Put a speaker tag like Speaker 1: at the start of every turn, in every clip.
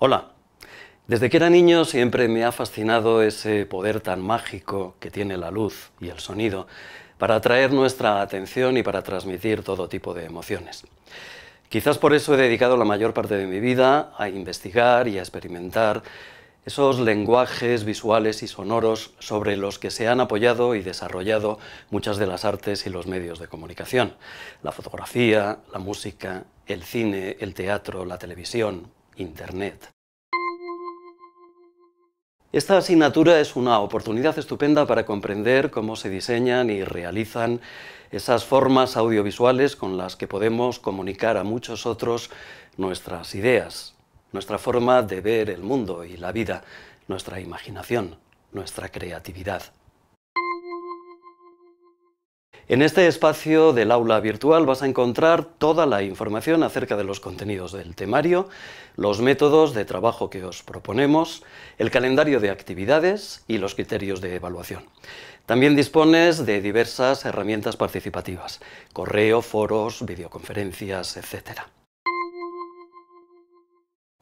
Speaker 1: Hola. Desde que era niño siempre me ha fascinado ese poder tan mágico que tiene la luz y el sonido para atraer nuestra atención y para transmitir todo tipo de emociones. Quizás por eso he dedicado la mayor parte de mi vida a investigar y a experimentar esos lenguajes visuales y sonoros sobre los que se han apoyado y desarrollado muchas de las artes y los medios de comunicación. La fotografía, la música, el cine, el teatro, la televisión, Internet. Esta asignatura es una oportunidad estupenda para comprender cómo se diseñan y realizan esas formas audiovisuales con las que podemos comunicar a muchos otros nuestras ideas, nuestra forma de ver el mundo y la vida, nuestra imaginación, nuestra creatividad. En este espacio del aula virtual vas a encontrar toda la información acerca de los contenidos del temario, los métodos de trabajo que os proponemos, el calendario de actividades y los criterios de evaluación. También dispones de diversas herramientas participativas, correo, foros, videoconferencias, etcétera.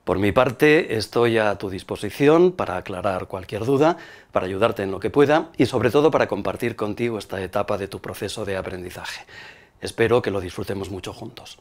Speaker 1: Por mi parte, estoy a tu disposición para aclarar cualquier duda, para ayudarte en lo que pueda y sobre todo para compartir contigo esta etapa de tu proceso de aprendizaje. Espero que lo disfrutemos mucho juntos.